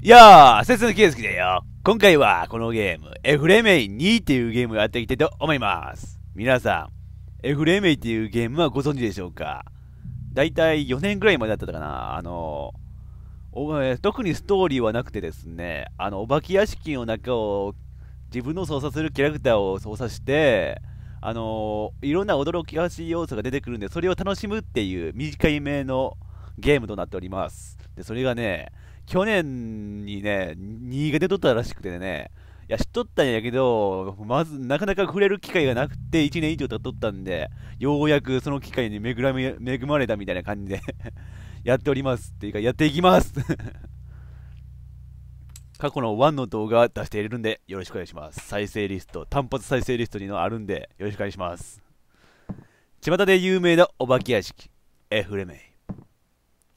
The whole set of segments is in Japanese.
やあ、けのすきだよ。今回はこのゲーム、エフレメイ2っていうゲームをやっていきたいと思います。皆さん、エフレメイっていうゲームはご存知でしょうかだいたい4年ぐらいまでだったかな。あの特にストーリーはなくてですね、あの、お化け屋敷の中を自分の操作するキャラクターを操作して、あのいろんな驚きやしい要素が出てくるんで、それを楽しむっていう短い目のゲームとなっております。で、それがね、去年にね、新潟で撮ったらしくてね、いや、知っとったんやけど、まず、なかなか触れる機会がなくて、1年以上経っとったんで、ようやくその機会に恵ら恵まれたみたいな感じで やっております。っていうか、やっていきます 過去の1の動画出しているんで、よろしくお願いします。再生リスト、単発再生リストにのあるんで、よろしくお願いします。巷で有名なお化け屋敷、エフレメイ。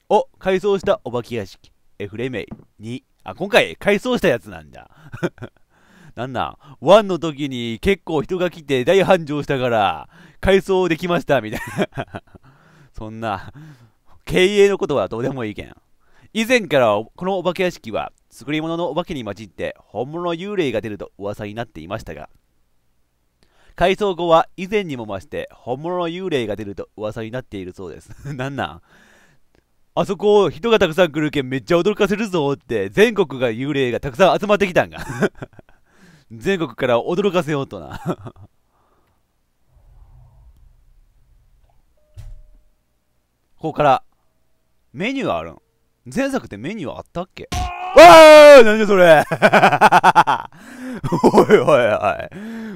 を改装したお化け屋敷。フレメ2。あ、今回改装したやつなんだ。なんなん ?1 の時に結構人が来て大繁盛したから、改装できました、みたいな。そんな、経営のことはどうでもいいけん。以前からこのお化け屋敷は、作り物のお化けに混じって本物の幽霊が出ると噂になっていましたが、改装後は以前にも増して本物の幽霊が出ると噂になっているそうです。なんなんあそこ人がたくさん来るけんめっちゃ驚かせるぞって全国が幽霊がたくさん集まってきたんが 全国から驚かせようとな ここからメニューあるん前作ってメニューあったっけわあ何じゃそれ おいおいおい。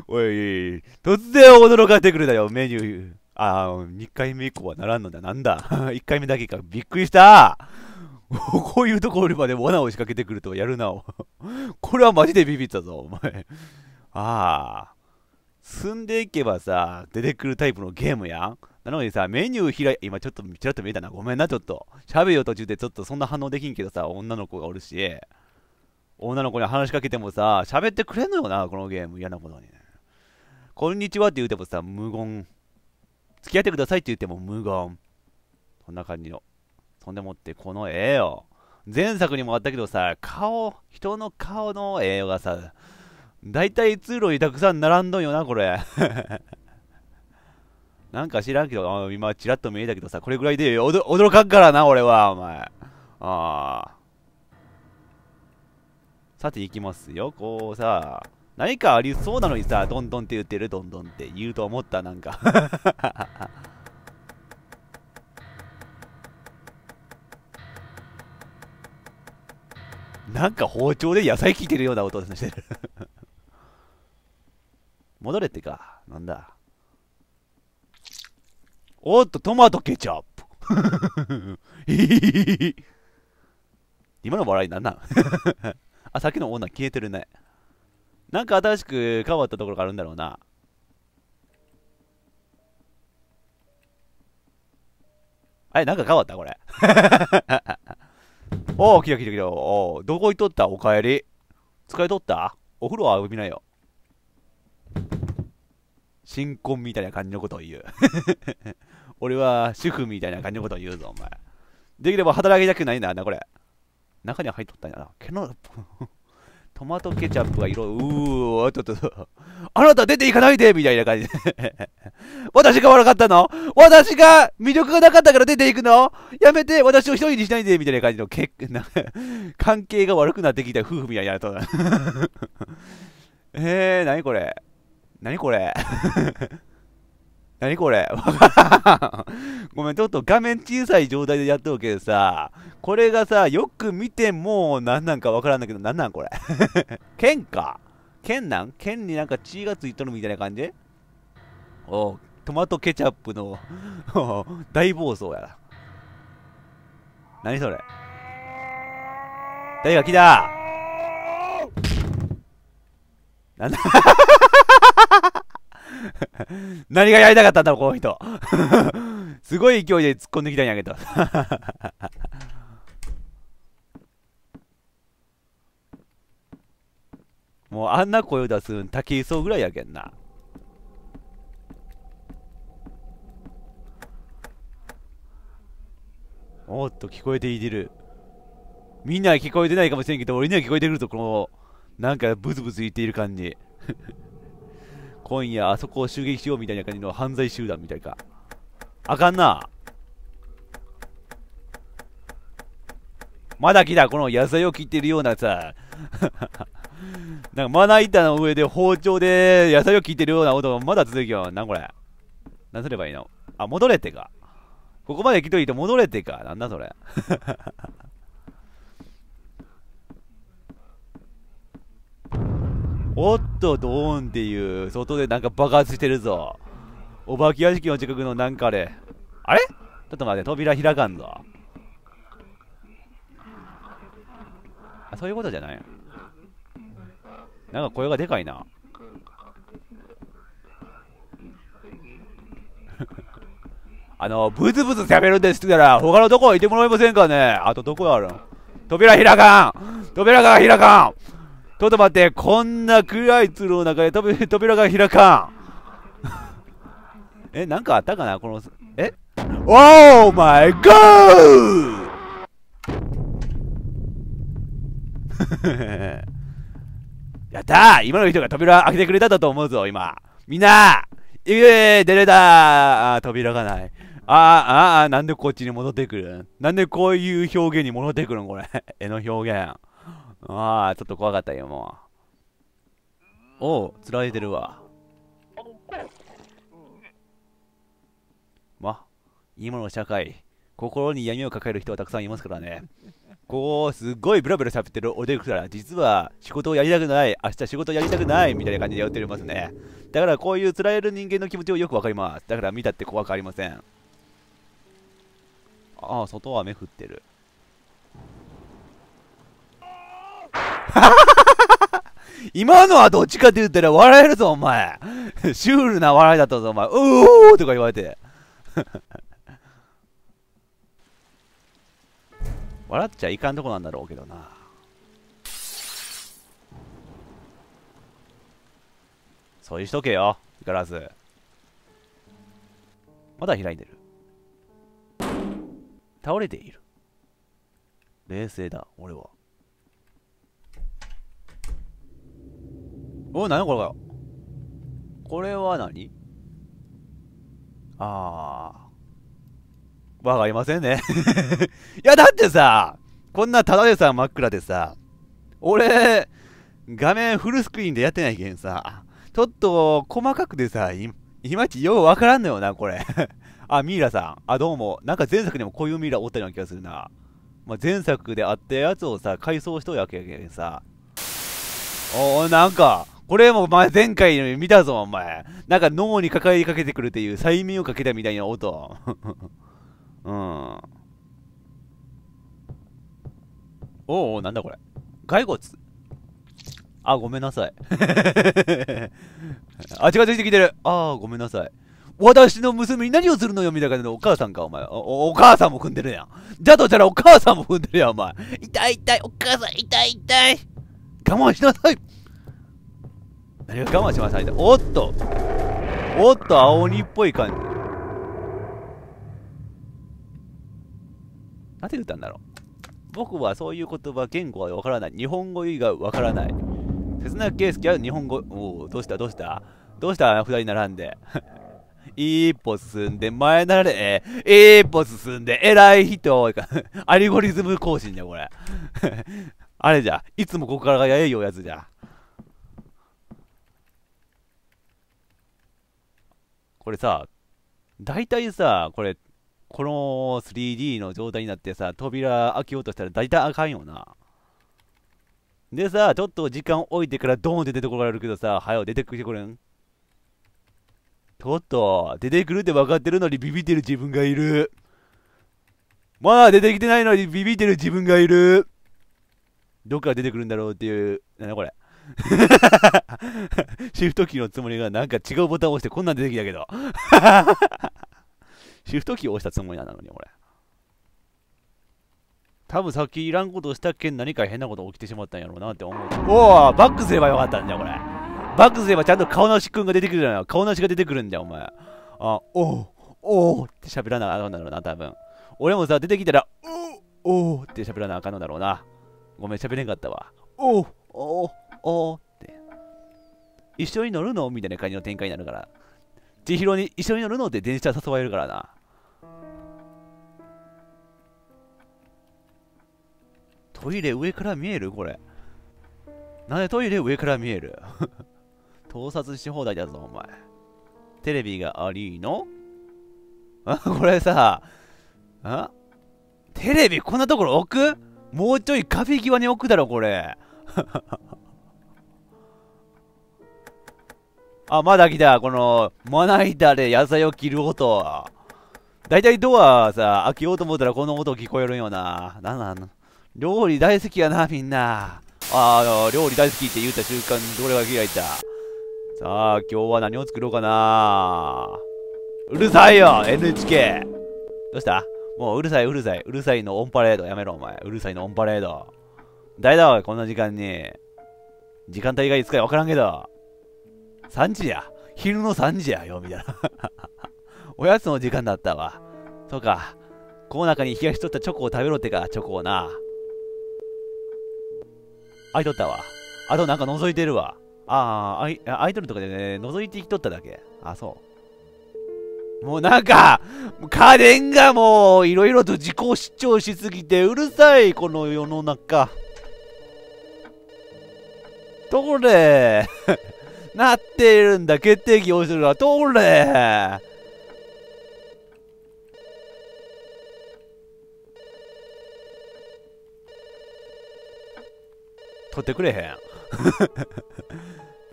おい、突然驚かせてくれたよ、メニュー。あ2回目以降はならんのだ、なんだ。1 回目だけか、びっくりした こういうところまで罠を仕掛けてくるとやるな。これはマジでビビったぞ、お前。ああ。進んでいけばさ、出てくるタイプのゲームやん。なのにさ、メニュー開い、今ちょっとちらっと見えたな。ごめんな、ちょっと。喋よ途中でちょっとそんな反応できんけどさ、女の子がおるし。女の子に話しかけてもさ、喋ってくれんのよな、このゲーム。嫌なことに。こんにちはって言うてもさ、無言。付き合ってくださいって言っても無言。こんな感じの。そんでもって、この絵よ。前作にもあったけどさ、顔、人の顔の絵がさ、大体通路にたくさん並んどんよな、これ。なんか知らんけど、今ちらっと見えたけどさ、これぐらいで驚かんからな、俺は、お前。ああ。さて、いきますよ。こうさ、何かありそうなのにさ、どんどんって言ってる、どんどんって言うと思った、なんか なんか包丁で野菜切ってるような音してる 戻れってか。なんだ。おっと、トマトケチャップ 今の笑いなんなんあ、さっきの女消えてるね。なんか新しく変わったところがあるんだろうな。あれ、なんか変わったこれ。おお、来た来た来た。おお、どこ行っとったおかえり。使いとったお風呂は浴びないよ。新婚みたいな感じのことを言う。俺は主婦みたいな感じのことを言うぞ、お前。できれば働きたくないんだな、これ。中には入っとったんやな。毛の、トマトケチャップが色、うーおちょっと、あなた出ていかないでみたいな感じで 私が悪かったの私が魅力がなかったから出ていくのやめて私を一人にしないでみたいな感じの結構、な 関係が悪くなってきた夫婦みたいなとだ。えー、なにこれなにこれなにこれごめん、ちょっと画面小さい状態でやっとるけどさ、これがさ、よく見ても何なんかわからんだけど、何なんこれ。剣か剣なん剣になんか血がついとるみたいな感じおトマトケチャップの 大暴走やな。何それ誰が来たなんだ 何がやりたかったんだろう、この人すごい勢いで突っ込んできたんやけどもうあんな声出すん竹うぐらいやけんなおっと聞こえていてるみんな聞こえてないかもしれんけど俺には聞こえてくるとこのなんかブツブツ言っている感じ 今夜あそこを襲撃しようみたいな感じの犯罪集団みたいかあかんなまだ来たこの野菜を切ってるようなさなんかまな板の上で包丁で野菜を切ってるような音がまだ続きよ。なんこれ。何すればいいのあ、戻れてか。ここまで来といて戻れてか。なんだそれ。おっと、ドーンっていう、外でなんか爆発してるぞ。お化け屋敷の近くのなんかあれ。あれちょっと待って、扉開かんぞ。あ、そういうことじゃないなんか声がでかいな。あの、ブツブツ喋るんですって言ったら、他のとこ行ってもらえませんかねあとどこあるの扉開かん扉が開かんちょっと待って、こんな暗い通路の中で扉が開かん え、なんかあったかなこの、えオーマイゴーやったー今の人が扉開けてくれただと思うぞ、今。みんなーイエーイ出れたあー、扉がない。あー、あー、なんでこっちに戻ってくるなんでこういう表現に戻ってくるんこれ。絵の表現。あー、ちょっと怖かったよ、もう。おう、釣られてるわ。ま、今の社会、心に闇を抱える人はたくさんいますからね。こう、すごいブラブラ喋ってるおでくから、実は仕事をやりたくない、明日仕事やりたくない、みたいな感じでやってますね。だからこういう辛える人間の気持ちをよくわかります。だから見たって怖くありません。ああ、外は雨降ってる。今のはどっちかって言ったら笑えるぞ、お前。シュールな笑いだったぞ、お前。うおーとか言われて。笑っちゃいかんとこなんだろうけどなそういうしとけよガラスまだ開いてる倒れている冷静だ俺はおな何これこれは何ああわかりませんね いや、だってさ、こんなただでさ、真っ暗でさ、俺、画面フルスクリーンでやってないけんさ、ちょっと細かくでさ、いまいちようわからんのよな、これ あ、ミイラさん。あ、どうも。なんか前作にもこういうミイラおったような気がするな。まあ、前作であったやつをさ、改装しとるわけやけんさ。おー、なんか、これも前前回見たぞ、お前。なんか脳に抱えかけてくるっていう催眠をかけたみたいな音。うんおおなんだこれ骸骨あごめんなさい あ違うついてきてるああごめんなさい私の娘に何をするのよみたいなお母さんか、お前お。お母さんも踏んでるやん。だとしたらお母さんも踏んでるやん、お前。痛い痛い、お母さん痛い痛い。我慢しなさい。何が我慢しまさいおっと。おっと、青鬼っぽい感じ。なんて言ったんだろう。僕はそういう言葉、言語はわからない。日本語以外わからない。切なく圭きは日本語、おお、どうしたどうしたどうした二人並んで。一歩進んで前なれ、一歩進んで偉い人、アリゴリズム更新じゃこれ。あれじゃ、いつもここからがやえよやつじゃ。これさ、大体さ、これ、この 3D の状態になってさ、扉開けようとしたら大体あかんよな。でさ、ちょっと時間置いてからドーンって出てこられるけどさ、はよ出てきてくれんちょっと、出てくるって分かってるのにビビってる自分がいる。まあ出てきてないのにビビってる自分がいる。どっから出てくるんだろうっていう、なにこれ。シフトキーのつもりがなんか違うボタンを押してこんなん出てきたけどシフトキーを押したつもりなのに、俺。多分さっきいらんことしたっけん何か変なこと起きてしまったんやろうなって思う。おおバックすればよかったんじゃ、これ。バックすればちゃんと顔なしくんが出てくるじゃん。顔なしが出てくるんじゃ、お前。あ、おおおうって喋らなあかんだろうな、多分。俺もさ、出てきたら、おおおって喋らなあかんのだろうな。ごめん、喋れんかったわ。おおおう、おうって。一緒に乗るのみたいな感じの展開になるから。千尋に一緒に乗るのって電車誘われるからな。トイレ上から見えるこれ。なんでトイレ上から見える 盗撮し放題だぞ、お前。テレビがありのあ、これさ、あテレビこんなところ置くもうちょいカフェ際に置くだろ、これ。あ、まだ来た。この、まな板で野菜を切る音。だいたいドアさ、開けようと思ったらこの音聞こえるような。なんなん料理大好きやな、みんな。ああ、料理大好きって言った瞬間、どれが開いた。さあ、今日は何を作ろうかな。うるさいよ !NHK! どうしたもううるさいうるさいうるさいのオンパレードやめろお前うるさいのオンパレード誰だおいこんな時間に時間帯がいつかわからんけど3時や昼の3時やよみたいな おやつの時間だったわそうかこの中に冷やしとったチョコを食べろってかチョコをな開いとったわ。あとなんか覗いてるわ。ああ、アイドルとかでね、覗いてきとっただけ。あ、そう。もうなんか、家電がもう、いろいろと自己主張しすぎて、うるさい、この世の中。とれ なっているんだ、決定機をするわ、とれ取ってくれへん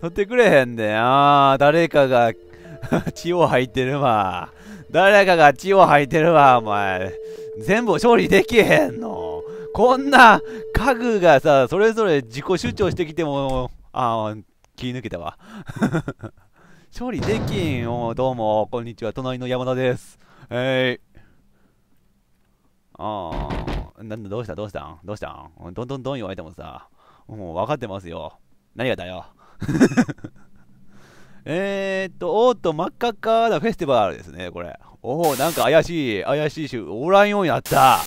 取ってくれへんで、あ 誰かが血を吐いてるわ誰かが血を吐いてるわお前全部勝利できへんのこんな家具がさそれぞれ自己主張してきてもあ気抜けたわ 勝利できんおどうもこんにちは隣の山田ですえい、ー、ああなんだどうしたどうしたんどうしたんどんどんどん言われてもさもう分かってますよ。何がだよ。えーっと、おっと、真っ赤っかなフェスティバルですね、これ。おお、なんか怪しい、怪しいし、オーライオンやった。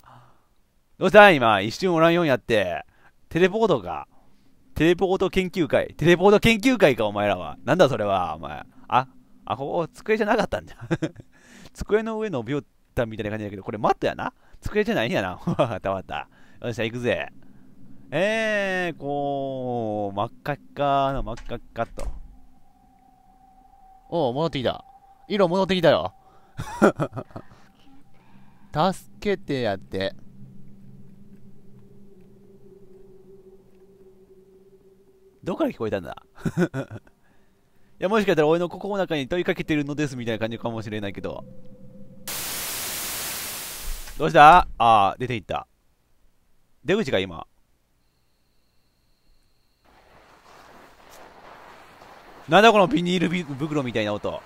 どうした今、一瞬オらラようにやって。テレポートか。テレポート研究会。テレポート研究会か、お前らは。なんだそれは、お前。あ、あ、ここ、机じゃなかったんじゃ。机の上のびよったみたいな感じだけど、これマットやな。机じゃないんやな。わかったわかった。よっしゃ、行くぜ。えー、こう、真っ赤っかの真っ赤っかと。おう、戻ってきた。色戻ってきたよ。助けてやって。どこから聞こえたんだ いや、もしかしたら俺の心の中に問いかけてるのですみたいな感じかもしれないけど。どうしたああ、出ていった。出口が今、なんだこのビニール袋みたいな音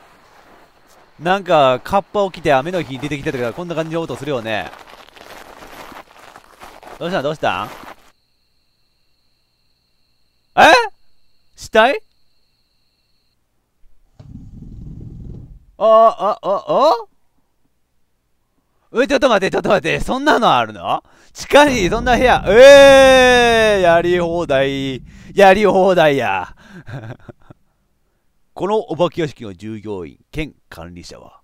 なんかカッパを着て雨の日に出てきた時はこんな感じの音するよねどうしたどうしたえ死体ああああえ、ちょっと待って、ちょっと待って、そんなのあるの地下に、そんな部屋、ええー、やり放題、やり放題や。このお化け屋敷の従業員兼管理者は、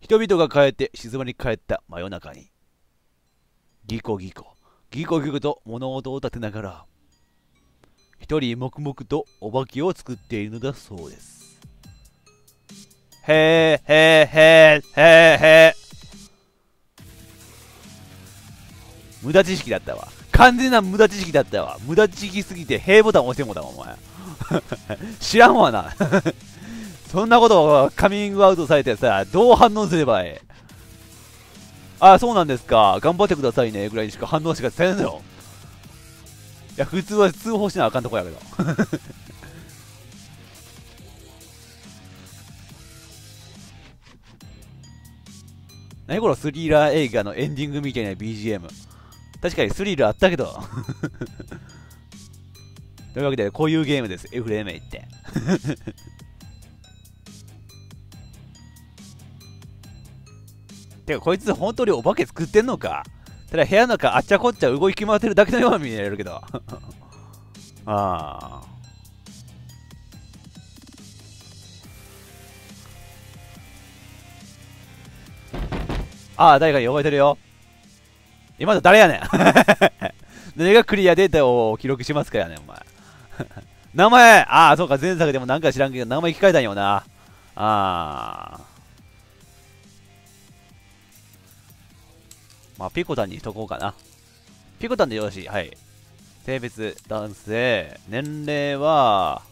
人々が帰って静まり返った真夜中に、ギコギコ、ギコギコと物音を立てながら、一人黙々とお化けを作っているのだそうです。へえへえへえへえへえ無駄知識だったわ。完全な無駄知識だったわ。無駄知識すぎて、へえボタン押してもだお前。知らんわな そんなことをカミングアウトされてさ、どう反応すればいいあ、そうなんですか。頑張ってくださいね。ぐらいにしか反応しかせんのよ。いや、普通は通報しなあかんとこやけど。何このスリラー映画のエンディングみたいな BGM。確かにスリルあったけどというわけで、こういうゲームです。f フレって。てか、こいつ本当にお化け作ってんのか。ただ部屋の中あっちゃこっちゃ動き回ってるだけのように見えるけど。ああ。ああ、誰かに呼ばれてるよ。今の誰やねん誰 がクリアデータを記録しますかやね、お前。名前ああ、そうか、前作でもなんか知らんけど、名前聞かれたんよな。ああ。まあ、ピコタンにしとこうかな。ピコタンでよろしい。はい。性別、男性、年齢は、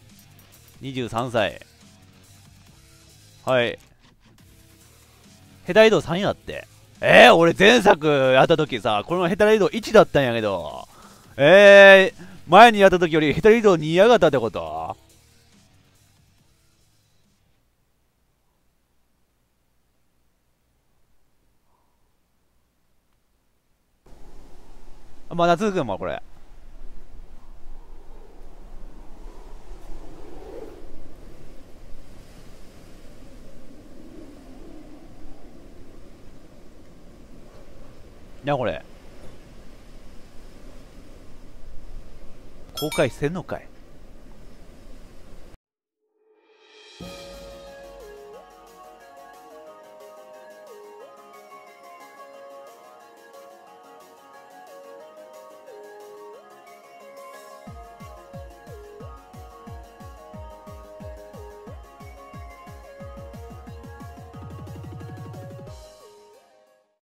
23歳。はい。ヘタ移動3やって。えー、俺前作やった時さ、このヘタ移動1だったんやけど。えー、前にやった時より一人以上に嫌がったってことまだ続くんもこれなこれ崩壊せんのかい